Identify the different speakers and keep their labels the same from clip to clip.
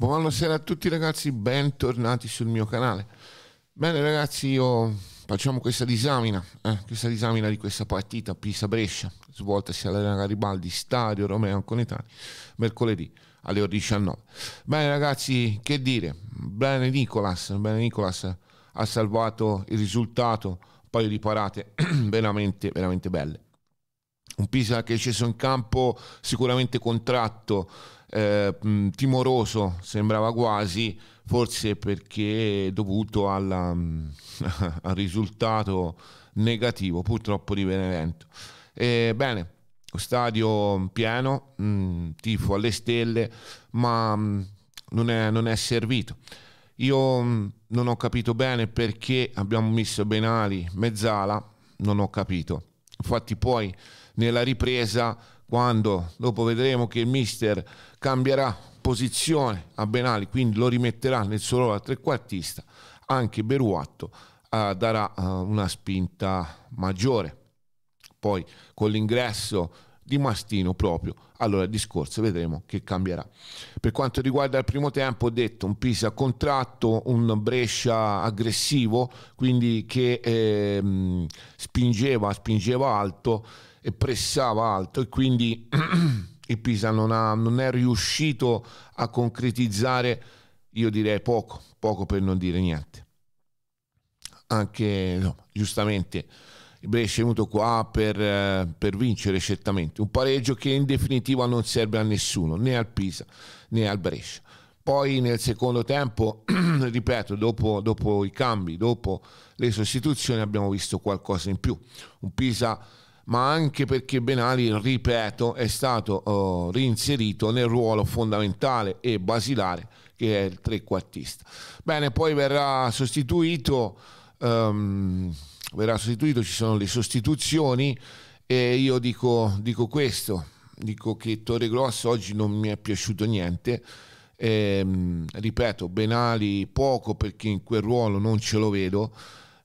Speaker 1: Buonasera a tutti ragazzi, bentornati sul mio canale. Bene ragazzi, io facciamo questa disamina, eh, questa disamina di questa partita Pisa-Brescia, svoltasi all'Arena Garibaldi, Stadio Romeo Anconetani, mercoledì alle ore 19. Bene ragazzi, che dire, bene Nicolas, bene Nicolas ha salvato il risultato, un paio di parate veramente, veramente belle. Un Pisa che è sceso in campo sicuramente contratto, eh, timoroso sembrava quasi, forse perché dovuto alla, al risultato negativo purtroppo di Benevento. E, bene, stadio pieno, mh, tifo alle stelle, ma mh, non, è, non, è, servito. Io mh, non ho capito bene perché abbiamo messo Benali mezzala, non ho capito. Infatti poi nella ripresa quando dopo vedremo che il mister cambierà posizione a Benali, quindi lo rimetterà nel suo ruolo a trequartista, anche Beruatto eh, darà eh, una spinta maggiore. Poi con l'ingresso di Mastino proprio. Allora il discorso vedremo che cambierà. Per quanto riguarda il primo tempo, ho detto un Pisa contratto, un Brescia aggressivo, quindi che eh, spingeva, spingeva alto e pressava alto e quindi il Pisa non, ha, non è riuscito a concretizzare, io direi poco, poco per non dire niente. Anche no, giustamente il Brescia è venuto qua per, eh, per, vincere certamente, un pareggio che in definitiva non serve a nessuno, né al Pisa né al Brescia. Poi nel secondo tempo, ripeto, dopo, dopo i cambi, dopo le sostituzioni abbiamo visto qualcosa in più. Un Pisa ma anche perché Benali, ripeto, è stato oh, reinserito nel ruolo fondamentale e basilare che è il trequartista. Bene, poi verrà sostituito um, verrà sostituito, ci sono le sostituzioni e io dico, dico questo, dico che Torre Grosso oggi non mi è piaciuto niente. E, ehm, ripeto, Benali poco perché in quel ruolo non ce lo vedo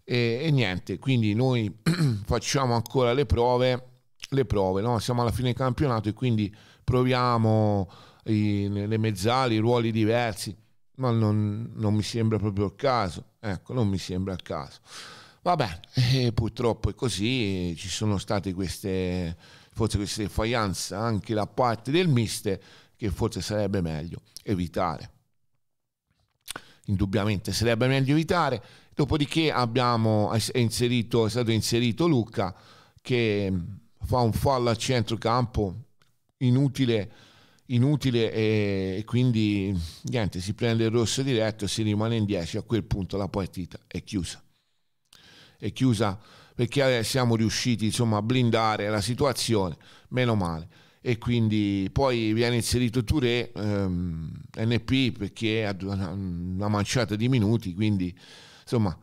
Speaker 1: e, e niente, quindi noi facciamo ancora le prove, le prove no? siamo alla fine del campionato e quindi proviamo i, le mezzali, ruoli diversi ma non, non mi sembra proprio il caso. Ecco, non mi sembra il caso. Vabbè, eh, purtroppo è così, ci sono state queste, forse queste faianze anche da parte del mister che forse sarebbe meglio evitare. Indubbiamente sarebbe meglio evitare. Dopodiché abbiamo, è, inserito, è stato inserito Luca che mm, fa un fallo al centrocampo inutile inutile e quindi niente, si prende il rosso diretto, si rimane in 10, a quel punto la partita è chiusa. È chiusa perché eh, siamo riusciti insomma, a blindare la situazione, meno male. E quindi poi viene inserito Touré, ehm, NP perché ha una manciata di minuti, quindi insomma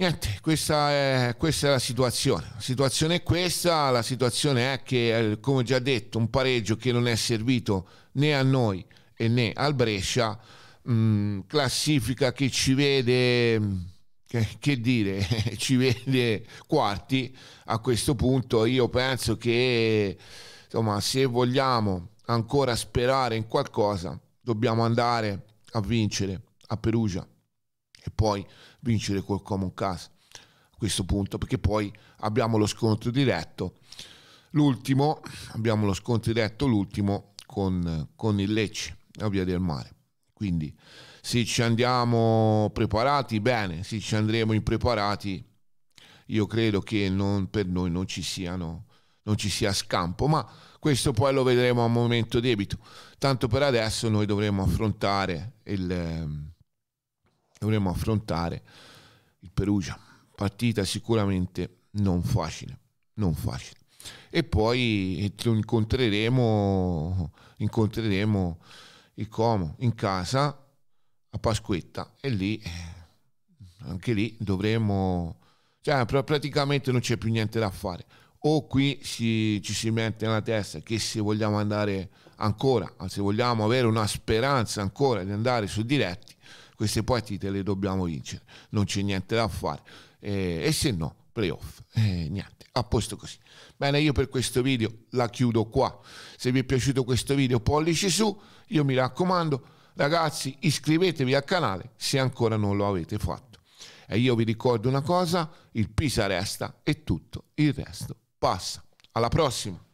Speaker 1: Niente, questa è, questa è, la situazione. La situazione è questa, la situazione è che, eh, come già detto, un pareggio che non è servito né a noi né al Brescia, mh, mm, classifica che ci vede, mm, che, che dire, ci vede quarti. A questo punto io penso che, insomma, se vogliamo ancora sperare in qualcosa, dobbiamo andare a vincere a Perugia e poi vincere col common case a questo punto, perché poi abbiamo lo scontro diretto. L'ultimo, abbiamo lo scontro diretto, l'ultimo con, con il Lecce, la via del mare. Quindi se ci andiamo preparati, bene, se ci andremo impreparati, io credo che non, per noi non ci, siano, non ci sia scampo, ma questo poi lo vedremo a momento debito. Tanto per adesso noi dovremo affrontare il, ehm, dovremo affrontare il Perugia, partita sicuramente non facile, non facile. E poi lo incontreremo, incontreremo il Como in casa a Pasquetta e lì, eh, anche lì dovremo, cioè praticamente non c'è più niente da fare. O qui si, ci si mette nella testa che se vogliamo andare ancora, se vogliamo avere una speranza ancora di andare su diretti, queste partite le dobbiamo vincere, non c'è niente da fare. Eh, e se no, playoff. Eh, niente, a posto così. Bene, io per questo video la chiudo qua. Se vi è piaciuto questo video, pollice su. Io mi raccomando, ragazzi, iscrivetevi al canale se ancora non lo avete fatto. E io vi ricordo una cosa, il Pisa resta e tutto il resto passa. Alla prossima!